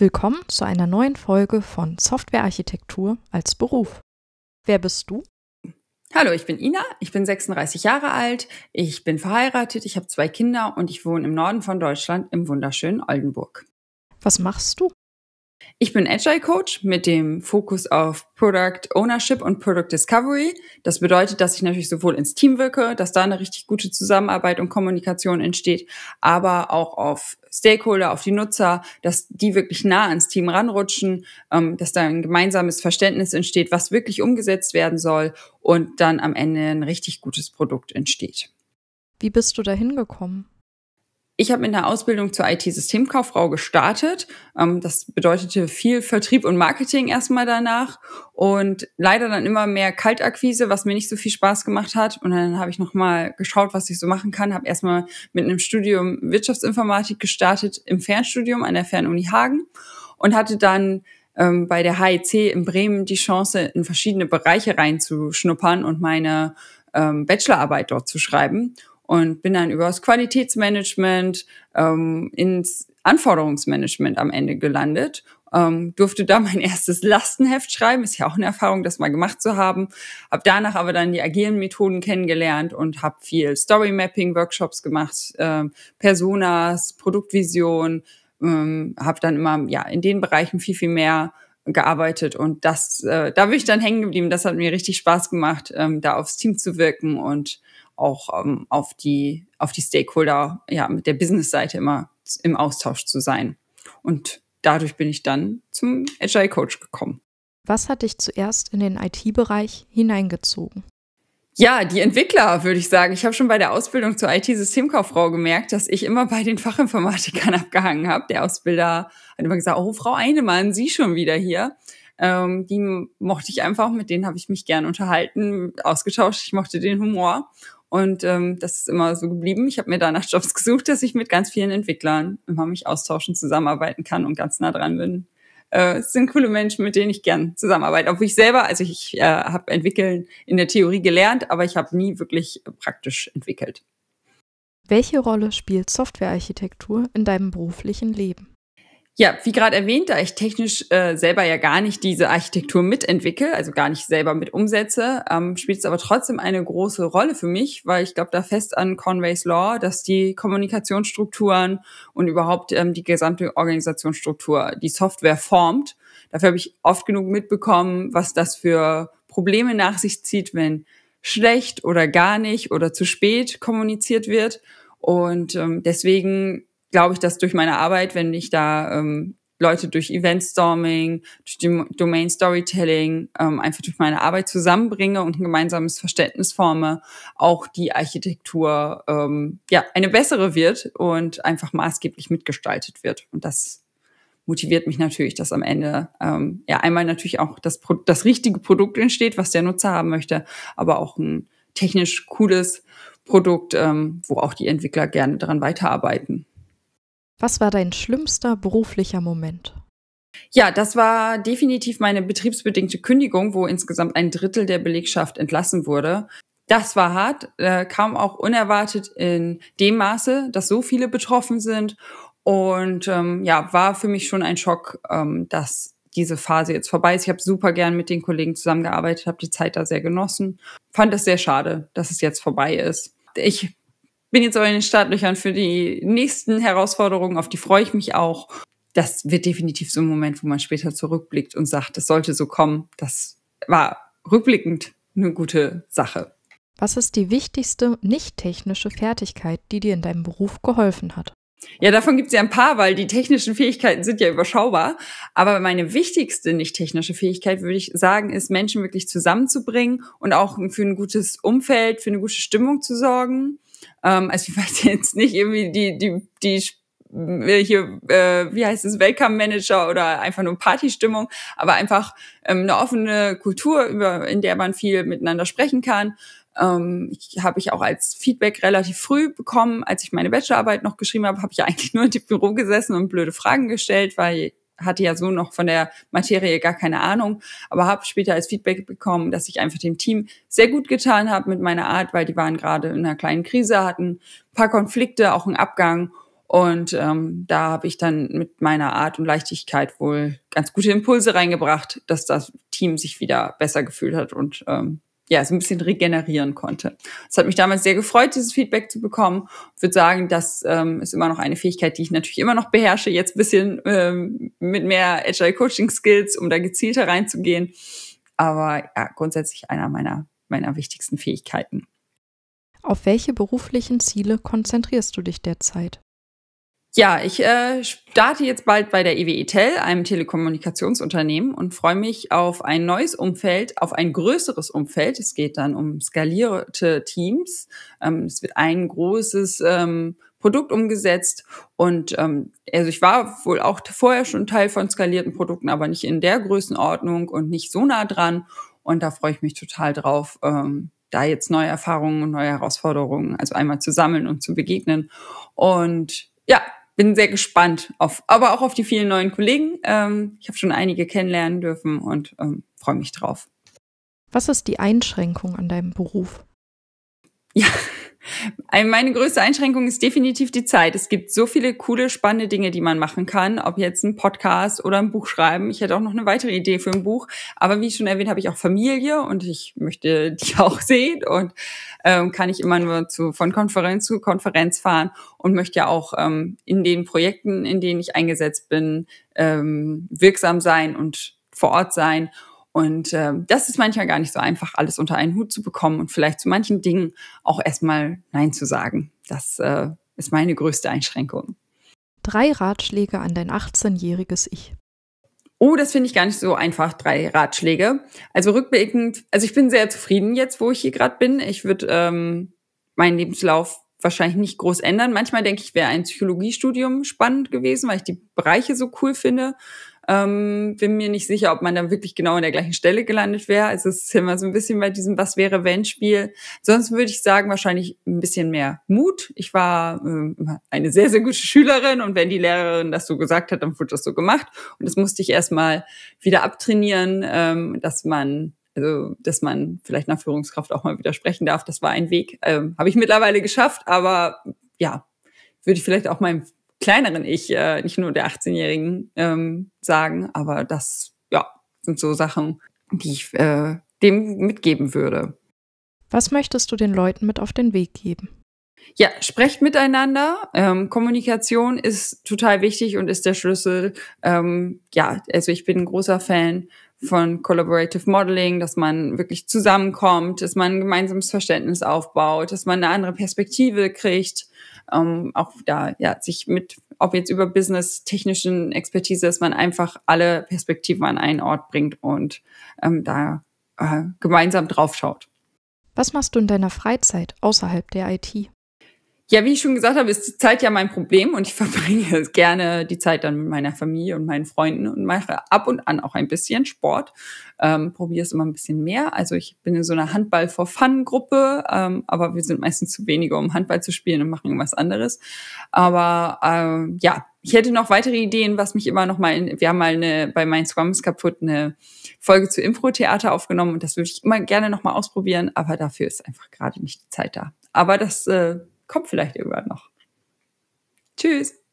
Willkommen zu einer neuen Folge von Softwarearchitektur als Beruf. Wer bist du? Hallo, ich bin Ina, ich bin 36 Jahre alt, ich bin verheiratet, ich habe zwei Kinder und ich wohne im Norden von Deutschland im wunderschönen Oldenburg. Was machst du? Ich bin Agile Coach mit dem Fokus auf Product Ownership und Product Discovery. Das bedeutet, dass ich natürlich sowohl ins Team wirke, dass da eine richtig gute Zusammenarbeit und Kommunikation entsteht, aber auch auf Stakeholder, auf die Nutzer, dass die wirklich nah ans Team ranrutschen, ähm, dass da ein gemeinsames Verständnis entsteht, was wirklich umgesetzt werden soll und dann am Ende ein richtig gutes Produkt entsteht. Wie bist du da hingekommen? Ich habe mit einer Ausbildung zur IT-Systemkauffrau gestartet. Ähm, das bedeutete viel Vertrieb und Marketing erstmal danach und leider dann immer mehr Kaltakquise, was mir nicht so viel Spaß gemacht hat. Und dann habe ich nochmal geschaut, was ich so machen kann. Habe erstmal mit einem Studium Wirtschaftsinformatik gestartet im Fernstudium an der Fernuni Hagen und hatte dann ähm, bei der HEC in Bremen die Chance, in verschiedene Bereiche reinzuschnuppern und meine ähm, Bachelorarbeit dort zu schreiben und bin dann übers Qualitätsmanagement ähm, ins Anforderungsmanagement am Ende gelandet. Ähm, durfte da mein erstes Lastenheft schreiben, ist ja auch eine Erfahrung, das mal gemacht zu haben. Hab danach aber dann die agilen Methoden kennengelernt und habe viel Story-Mapping-Workshops gemacht, äh, Personas, Produktvision, ähm, habe dann immer ja in den Bereichen viel viel mehr gearbeitet und das äh, da bin ich dann hängen geblieben. Das hat mir richtig Spaß gemacht, ähm, da aufs Team zu wirken und auch ähm, auf die, auf die Stakeholder, ja, mit der Business-Seite immer im Austausch zu sein. Und dadurch bin ich dann zum Agile Coach gekommen. Was hat dich zuerst in den IT-Bereich hineingezogen? Ja, die Entwickler, würde ich sagen. Ich habe schon bei der Ausbildung zur IT-Systemkauffrau gemerkt, dass ich immer bei den Fachinformatikern abgehangen habe. Der Ausbilder hat immer gesagt, oh, Frau Einemann, Sie schon wieder hier. Ähm, die mochte ich einfach, mit denen habe ich mich gern unterhalten, ausgetauscht. Ich mochte den Humor. Und ähm, das ist immer so geblieben. Ich habe mir danach Jobs gesucht, dass ich mit ganz vielen Entwicklern immer mich austauschen, zusammenarbeiten kann und ganz nah dran bin. Äh, es sind coole Menschen, mit denen ich gern zusammenarbeite. Obwohl ich selber, also ich äh, habe entwickeln in der Theorie gelernt, aber ich habe nie wirklich praktisch entwickelt. Welche Rolle spielt Softwarearchitektur in deinem beruflichen Leben? Ja, wie gerade erwähnt, da ich technisch äh, selber ja gar nicht diese Architektur mitentwickle, also gar nicht selber mit umsetze, ähm, spielt es aber trotzdem eine große Rolle für mich, weil ich glaube da fest an Conway's Law, dass die Kommunikationsstrukturen und überhaupt ähm, die gesamte Organisationsstruktur die Software formt. Dafür habe ich oft genug mitbekommen, was das für Probleme nach sich zieht, wenn schlecht oder gar nicht oder zu spät kommuniziert wird. Und ähm, deswegen glaube ich, dass durch meine Arbeit, wenn ich da ähm, Leute durch Eventstorming, durch Domain Storytelling, ähm, einfach durch meine Arbeit zusammenbringe und ein gemeinsames Verständnis forme, auch die Architektur ähm, ja eine bessere wird und einfach maßgeblich mitgestaltet wird. Und das motiviert mich natürlich, dass am Ende ähm, ja einmal natürlich auch das, Pro das richtige Produkt entsteht, was der Nutzer haben möchte, aber auch ein technisch cooles Produkt, ähm, wo auch die Entwickler gerne daran weiterarbeiten. Was war dein schlimmster beruflicher Moment? Ja, das war definitiv meine betriebsbedingte Kündigung, wo insgesamt ein Drittel der Belegschaft entlassen wurde. Das war hart, äh, kam auch unerwartet in dem Maße, dass so viele betroffen sind. Und ähm, ja, war für mich schon ein Schock, ähm, dass diese Phase jetzt vorbei ist. Ich habe super gern mit den Kollegen zusammengearbeitet, habe die Zeit da sehr genossen. Fand es sehr schade, dass es jetzt vorbei ist. Ich bin jetzt aber in den Startlöchern für die nächsten Herausforderungen, auf die freue ich mich auch. Das wird definitiv so ein Moment, wo man später zurückblickt und sagt, das sollte so kommen. Das war rückblickend eine gute Sache. Was ist die wichtigste nicht-technische Fertigkeit, die dir in deinem Beruf geholfen hat? Ja, davon gibt es ja ein paar, weil die technischen Fähigkeiten sind ja überschaubar. Aber meine wichtigste nicht technische Fähigkeit, würde ich sagen, ist, Menschen wirklich zusammenzubringen und auch für ein gutes Umfeld, für eine gute Stimmung zu sorgen. Ähm, also ich weiß jetzt nicht irgendwie die, die, die welche, äh, äh, wie heißt es, Welcome Manager oder einfach nur Partystimmung, aber einfach ähm, eine offene Kultur, über, in der man viel miteinander sprechen kann, ähm, habe ich auch als Feedback relativ früh bekommen, als ich meine Bachelorarbeit noch geschrieben habe, habe ich eigentlich nur in dem Büro gesessen und blöde Fragen gestellt, weil ich hatte ja so noch von der Materie gar keine Ahnung, aber habe später als Feedback bekommen, dass ich einfach dem Team sehr gut getan habe mit meiner Art, weil die waren gerade in einer kleinen Krise, hatten ein paar Konflikte, auch einen Abgang und ähm, da habe ich dann mit meiner Art und Leichtigkeit wohl ganz gute Impulse reingebracht, dass das Team sich wieder besser gefühlt hat und ähm, ja, so ein bisschen regenerieren konnte. Es hat mich damals sehr gefreut, dieses Feedback zu bekommen. Ich würde sagen, das ähm, ist immer noch eine Fähigkeit, die ich natürlich immer noch beherrsche, jetzt ein bisschen ähm, mit mehr Agile Coaching Skills, um da gezielter reinzugehen. Aber ja, grundsätzlich einer meiner, meiner wichtigsten Fähigkeiten. Auf welche beruflichen Ziele konzentrierst du dich derzeit? Ja, ich äh, starte jetzt bald bei der EWE Tel, einem Telekommunikationsunternehmen, und freue mich auf ein neues Umfeld, auf ein größeres Umfeld. Es geht dann um skalierte Teams. Ähm, es wird ein großes ähm, Produkt umgesetzt. Und ähm, also ich war wohl auch vorher schon Teil von skalierten Produkten, aber nicht in der Größenordnung und nicht so nah dran. Und da freue ich mich total drauf, ähm, da jetzt neue Erfahrungen und neue Herausforderungen, also einmal zu sammeln und zu begegnen. Und ja, bin sehr gespannt auf, aber auch auf die vielen neuen Kollegen. Ähm, ich habe schon einige kennenlernen dürfen und ähm, freue mich drauf. Was ist die Einschränkung an deinem Beruf? Ja, meine größte Einschränkung ist definitiv die Zeit. Es gibt so viele coole, spannende Dinge, die man machen kann, ob jetzt ein Podcast oder ein Buch schreiben. Ich hätte auch noch eine weitere Idee für ein Buch. Aber wie schon erwähnt, habe ich auch Familie und ich möchte die auch sehen und ähm, kann ich immer nur zu, von Konferenz zu Konferenz fahren und möchte ja auch ähm, in den Projekten, in denen ich eingesetzt bin, ähm, wirksam sein und vor Ort sein und äh, das ist manchmal gar nicht so einfach, alles unter einen Hut zu bekommen und vielleicht zu manchen Dingen auch erstmal Nein zu sagen. Das äh, ist meine größte Einschränkung. Drei Ratschläge an dein 18-jähriges Ich. Oh, das finde ich gar nicht so einfach, drei Ratschläge. Also rückblickend, also ich bin sehr zufrieden jetzt, wo ich hier gerade bin. Ich würde ähm, meinen Lebenslauf wahrscheinlich nicht groß ändern. Manchmal denke ich, wäre ein Psychologiestudium spannend gewesen, weil ich die Bereiche so cool finde. Ähm, bin mir nicht sicher, ob man dann wirklich genau an der gleichen Stelle gelandet wäre. Also es ist immer so ein bisschen bei diesem Was wäre wenn Spiel. Sonst würde ich sagen, wahrscheinlich ein bisschen mehr Mut. Ich war äh, eine sehr, sehr gute Schülerin und wenn die Lehrerin das so gesagt hat, dann wurde das so gemacht. Und das musste ich erstmal wieder abtrainieren, ähm, dass man also, dass man vielleicht nach Führungskraft auch mal widersprechen darf, das war ein Weg. Ähm, Habe ich mittlerweile geschafft, aber ja, würde ich vielleicht auch mal kleineren Ich, äh, nicht nur der 18-Jährigen, ähm, sagen. Aber das, ja, sind so Sachen, die ich äh, dem mitgeben würde. Was möchtest du den Leuten mit auf den Weg geben? Ja, sprecht miteinander. Ähm, Kommunikation ist total wichtig und ist der Schlüssel. Ähm, ja, also ich bin ein großer Fan von Collaborative Modeling, dass man wirklich zusammenkommt, dass man ein gemeinsames Verständnis aufbaut, dass man eine andere Perspektive kriegt, ähm, auch da ja sich mit, ob jetzt über Business, technischen Expertise, dass man einfach alle Perspektiven an einen Ort bringt und ähm, da äh, gemeinsam draufschaut. Was machst du in deiner Freizeit außerhalb der IT? Ja, wie ich schon gesagt habe, ist die Zeit ja mein Problem und ich verbringe gerne die Zeit dann mit meiner Familie und meinen Freunden und mache ab und an auch ein bisschen Sport. Ähm, probiere es immer ein bisschen mehr. Also ich bin in so einer Handball for Fun Gruppe, ähm, aber wir sind meistens zu wenige, um Handball zu spielen und machen irgendwas anderes. Aber ähm, ja, ich hätte noch weitere Ideen, was mich immer noch mal, in, wir haben mal eine, bei meinen Scrums kaputt eine Folge zu Impro-Theater aufgenommen und das würde ich immer gerne noch mal ausprobieren, aber dafür ist einfach gerade nicht die Zeit da. Aber das äh, Kommt vielleicht irgendwann noch. Tschüss.